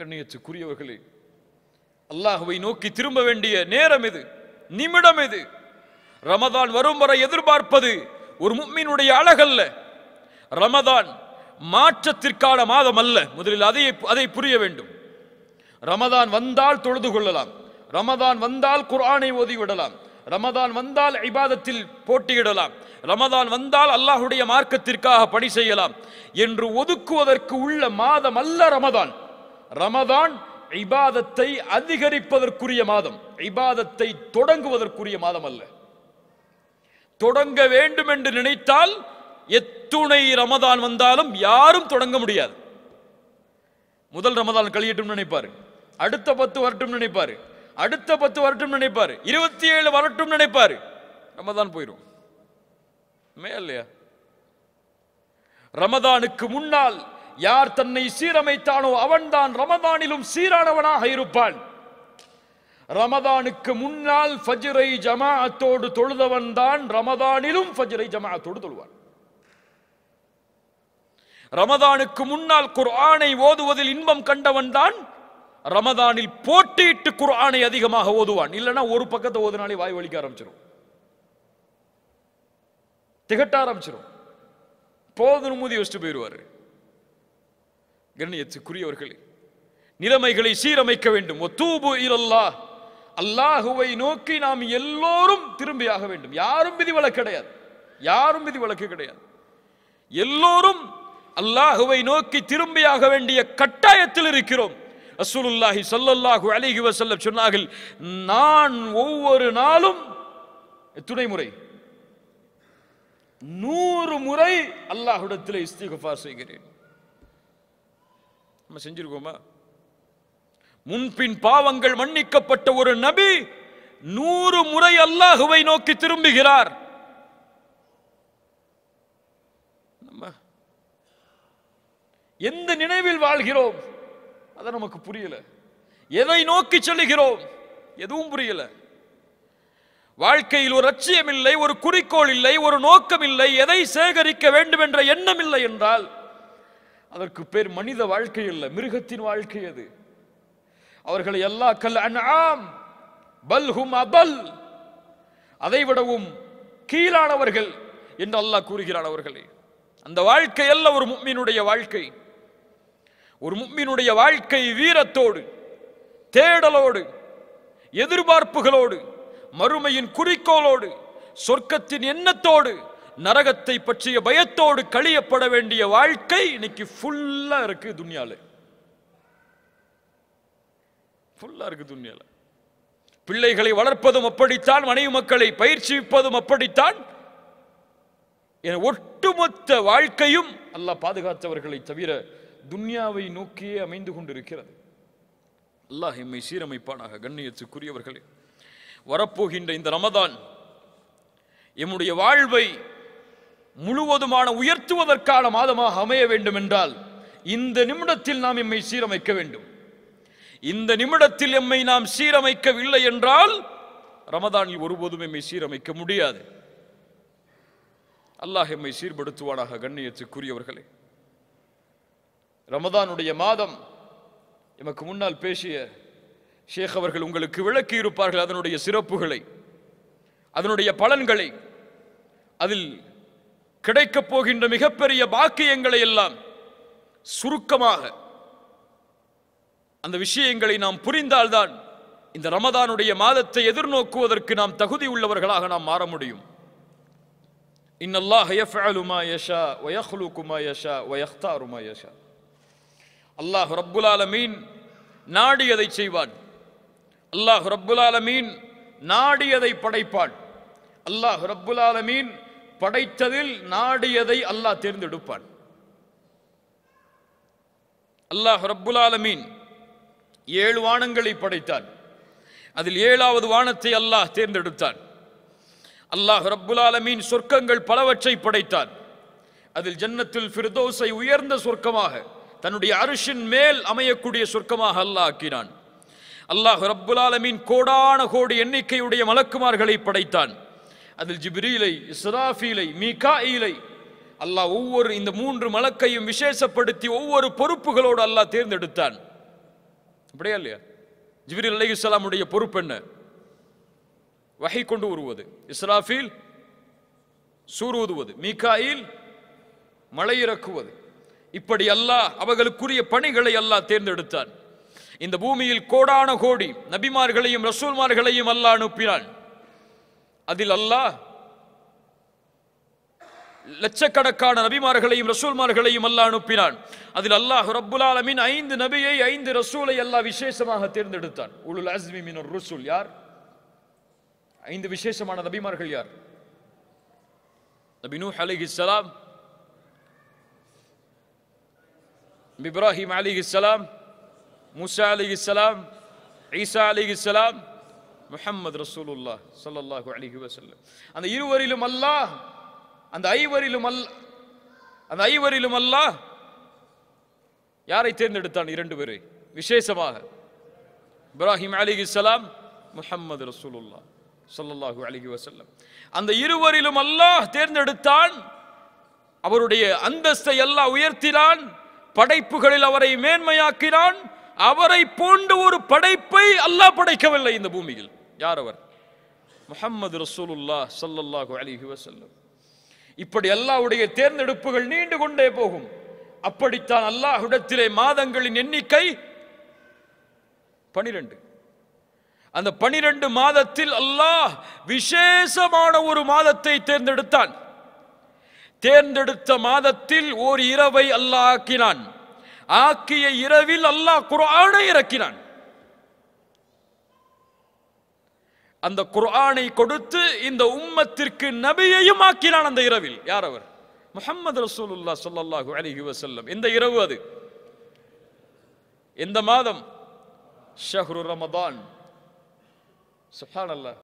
கண்ணியத்துக்குரியவர்களே அல்லாஹுவை நோக்கி திரும்ப வேண்டிய நேரம் இது நிமிடம் இது ரமதான் வரும் வரை எதிர்பார்ப்பது ஒரு மும்மினுடைய அழகல்ல ரமதான் மாற்றத்திற்கான மாதம் அல்ல முதலில் அதை அதை புரிய வேண்டும் ரமதான் வந்தால் தொழுது கொள்ளலாம் ரமதான் வந்தால் குரானை ஓதிவிடலாம் ரமதான் வந்தால் இபாதத்தில் போட்டியிடலாம் ரமதான் வந்தால் அல்லாஹுடைய மார்க்கத்திற்காக பணி செய்யலாம் என்று ஒதுக்குவதற்கு உள்ள மாதம் அல்ல ரமதான் ரமதான் இபாதத்தை அதிகரிப்பதற்குரிய மாதம் இபாதத்தை தொடங்குவதற்குரிய மாதம் அல்ல தொடங்க வேண்டும் என்று நினைத்தால் எத்துணை ரமதான் வந்தாலும் யாரும் தொடங்க முடியாது முதல் ரமதான் கழியட்டும் நினைப்பாரு அடுத்த பத்து வரட்டும் நினைப்பாரு அடுத்த பத்து வரட்டும் நினைப்பாரு இருபத்தி ஏழு வரட்டும் நினைப்பாரு ரமதான் போயிடும் இல்லையா ரமதானுக்கு முன்னால் யார் தன்னை சீரமைத்தானோ அவன்தான் ரமதானிலும் சீரானவனாக இருப்பான் ரமதானுக்கு முன்னால் ஃபஜ்ரை ஜமாஅத்தோடு தொழுதவன் தான் ரமதானிலும் ஃபஜ்ரை ஜமாஅத்தோடு தொழுவான் ரமதானுக்கு முன்னால் குர்ஆனை ஓதுவதில் இன்பம் கண்டவன் தான் ரமதானில் போட்டியிட்டு குர்ஆனை அதிகமாக ஓதுவான் இல்லைன்னா ஒரு பக்கத்தை ஓதுனாலே வாய் வலிக்க ஆரம்பிச்சிடும் திகட்ட ஆரம்பிச்சிடும் போதும் மூதி வச்சுட்டு போயிடுவாரு கண்ணியத்துக்குரியவர்களே நிலைமைகளை சீரமைக்க வேண்டும் ஒத்தூபு இல்லல்லா அல்லாஹுவை நோக்கி நாம் எல்லோரும் திரும்பியாக வேண்டும் யாரும் விதிவிலக்கு கிடையாது யாரும் விதிவிலக்கு கிடையாது எல்லோரும் அல்லாஹுவை நோக்கி திரும்பியாக வேண்டிய கட்டாயத்தில் இருக்கிறோம் அசுலுல்லாஹி சல்லல்லாஹு அலிஹி வசல்லம் சொன்னார்கள் நான் ஒவ்வொரு நாளும் துணை முறை நூறு முறை அல்லாஹுடத்தில் இஸ்திகஃபார் செய்கிறேன் நம்ம செஞ்சிருக்கோமா முன்பின் பாவங்கள் மன்னிக்கப்பட்ட ஒரு நபி நூறு முறை அல்லாஹுவை நோக்கி திரும்புகிறார் எந்த நினைவில் வாழ்கிறோம் அதை நமக்கு புரியல எதை நோக்கி செல்கிறோம் எதுவும் புரியல வாழ்க்கையில் ஒரு அச்சியம் இல்லை ஒரு குறிக்கோள் இல்லை ஒரு நோக்கம் இல்லை எதை சேகரிக்க வேண்டும் என்ற எண்ணம் இல்லை என்றால் அதற்கு பேர் மனித வாழ்க்கை அல்ல மிருகத்தின் வாழ்க்கை அது அவர்களை எல்லா கல் அன்ஆம் ஹும் அபல் அதைவிடவும் கீழானவர்கள் என்று அல்லாஹ் கூறுகிறான் அவர்களே அந்த வாழ்க்கை அல்ல ஒரு முக்மீனுடைய வாழ்க்கை ஒரு முக்மீனுடைய வாழ்க்கை வீரத்தோடு தேடலோடு எதிர்பார்ப்புகளோடு மறுமையின் குறிக்கோளோடு சொர்க்கத்தின் எண்ணத்தோடு நரகத்தை பற்றிய பயத்தோடு கழியப்பட வேண்டிய வாழ்க்கை இன்னைக்கு ஃபுல்லா இருக்கு துன்யால ஃபுல்லா இருக்கு துன்யால பிள்ளைகளை வளர்ப்பதும் அப்படித்தான் மனைவி மக்களை பயிற்சிப்பதும் அப்படித்தான் என ஒட்டுமொத்த வாழ்க்கையும் அல்ல பாதுகாத்தவர்களை தவிர துன்யாவை நோக்கியே அமைந்து கொண்டிருக்கிறது அல்லாஹ் எம்மை சீரமைப்பானாக கண்ணியத்துக்குரியவர்களே வரப்போகின்ற இந்த ரமதான் எம்முடைய வாழ்வை முழுவதுமான உயர்த்துவதற்கான மாதமாக அமைய வேண்டும் என்றால் இந்த நிமிடத்தில் நாம் எம்மை சீரமைக்க வேண்டும் இந்த நிமிடத்தில் எம்மை நாம் சீரமைக்கவில்லை என்றால் ரமதானில் ஒருபோதும் எம்மை சீரமைக்க முடியாது அல்லாஹ் எம்மை சீர்படுத்துவானாக கண்ணியத்துக்குரியவர்களே ரமதானுடைய மாதம் எமக்கு முன்னால் பேசிய ஷேக் அவர்கள் உங்களுக்கு விளக்கி இருப்பார்கள் அதனுடைய சிறப்புகளை அதனுடைய பலன்களை அதில் கிடைக்கப் போகின்ற மிகப்பெரிய பாக்கியங்களை எல்லாம் சுருக்கமாக அந்த விஷயங்களை நாம் புரிந்தால்தான் இந்த ரமதானுடைய மாதத்தை எதிர்நோக்குவதற்கு நாம் தகுதி உள்ளவர்களாக நாம் மாற முடியும் இன்னல்லாஹ் அல்லாஹ் ரபுலாலமீன் நாடியதை செய்வான் அல்லாஹ் ரப்புல் ஆலமீன் நாடியதை படைப்பான் அல்லாஹ் ரப்புல் ஆலமீன் படைத்ததில் நாடியதை அல்லாஹ் தேர்ந்தெடுப்பான் அல்லாஹ் ரப்புல் ஆலமீன் ஏழு வானங்களை படைத்தான் அதில் ஏழாவது வானத்தை அல்லாஹ் தேர்ந்தெடுத்தான் அல்லாஹ் ரப்புல் ஆலமீன் சொர்க்கங்கள் பலவற்றை படைத்தான் அதில் ஜன்னத்தில் ஃபிர்தோஸை உயர்ந்த சொர்க்கமாக தன்னுடைய அரிசின் மேல் அமையக்கூடிய சொர்க்கமாக அல்லாஹ் ஆக்கினான் அல்லாஹ் ரப்புல் ஆலமீன் கோடான கோடி எண்ணிக்கையுடைய மலக்குமார்களை படைத்தான் அதில் ஜிப்ரீலை இஸ்ராஃபீலை மீகாயிலை அல்லாஹ் ஒவ்வொரு இந்த மூன்று மலக்கையும் விசேஷப்படுத்தி ஒவ்வொரு பொறுப்புகளோடு அல்லாஹ் தேர்ந்தெடுத்தான் அப்படியா இல்லையா ஜிப்ரீல் அலி இஸ்லாமுடைய பொறுப்பு என்ன வகை கொண்டு வருவது இஸ்ராஃபீல் சூறுவதுவது மீகாயில் மலை இறக்குவது இப்படி அல்லாஹ் அவர்களுக்குரிய பணிகளை அல்லாஹ் தேர்ந்தெடுத்தான் இந்த பூமியில் கோடான கோடி நபிமார்களையும் ரசூல்மார்களையும் அல்லாஹ் அனுப்பினான் அதில் அல்லாஹ் லட்சக்கணக்கான நபிமார்களையும் ரசூல்மார்களையும் அல்லாஹ் அனுப்பினான் அதில் அல்லாஹ் ரப்புலாலமின் ஐந்து நபியை ஐந்து ரசூலை அல்லாஹ் விசேஷமாக தேர்ந்தெடுத்தான் உலுல் அஸ்மி மின் ருசூல் யார் ஐந்து விசேஷமான நபிமார்கள் யார் நபி நூ அலிஹி சலாம் இப்ராஹிம் அலிஹி சலாம் முசா அலிஹி சலாம் ஈசா அலிஹி சலாம் முஹம்மது ரசூலுல்லா சல்லாஹூ அலிஹி வசல்லம் அந்த இருவரிலும் அல்லாஹ் அந்த ஐவரிலும் அல்ல அந்த ஐவரிலும் அல்லாஹ் யாரை தேர்ந்தெடுத்தான் இரண்டு பேரை விசேஷமாக இப்ராஹிம் அலிஹி சலாம் முஹம்மது ரசூலுல்லா சல்லல்லாஹூ அலிஹி வசல்லம் அந்த இருவரிலும் அல்லாஹ் தேர்ந்தெடுத்தான் அவருடைய அந்தஸ்தை எல்லாம் உயர்த்தினான் படைப்புகளில் அவரை மேன்மையாக்கினான் அவரை போன்ற ஒரு படைப்பை அல்லாஹ் படைக்கவில்லை இந்த பூமியில் யார் அவர் முஹம்மது ரசூலுல்லா சல்லல்லாஹு அலிஹி வசல்லம் இப்படி அல்லாவுடைய தேர்ந்தெடுப்புகள் நீண்டு கொண்டே போகும் அப்படித்தான் அல்லாஹுடத்திலே மாதங்களின் எண்ணிக்கை பனிரெண்டு அந்த பனிரெண்டு மாதத்தில் அல்லாஹ் விசேஷமான ஒரு மாதத்தை தேர்ந்தெடுத்தான் தேர்ந்தெடுத்த மாதத்தில் ஓர் இரவை அல்லாஹ் ஆக்கினான் ஆக்கிய இரவில் அல்லாஹ் குரானை இறக்கினான் அந்த குர்ஆனை கொடுத்து இந்த உம்மத்திற்கு நபியையும் ஆக்கினான் அந்த இரவில் யார் அவர் முஹம்மது ரசூலுல்லா சொல்லல்லாஹு அலிஹி வசல்லம் இந்த இரவு அது இந்த மாதம் ஷஹ்ரு ரமதான் சுஹானல்லா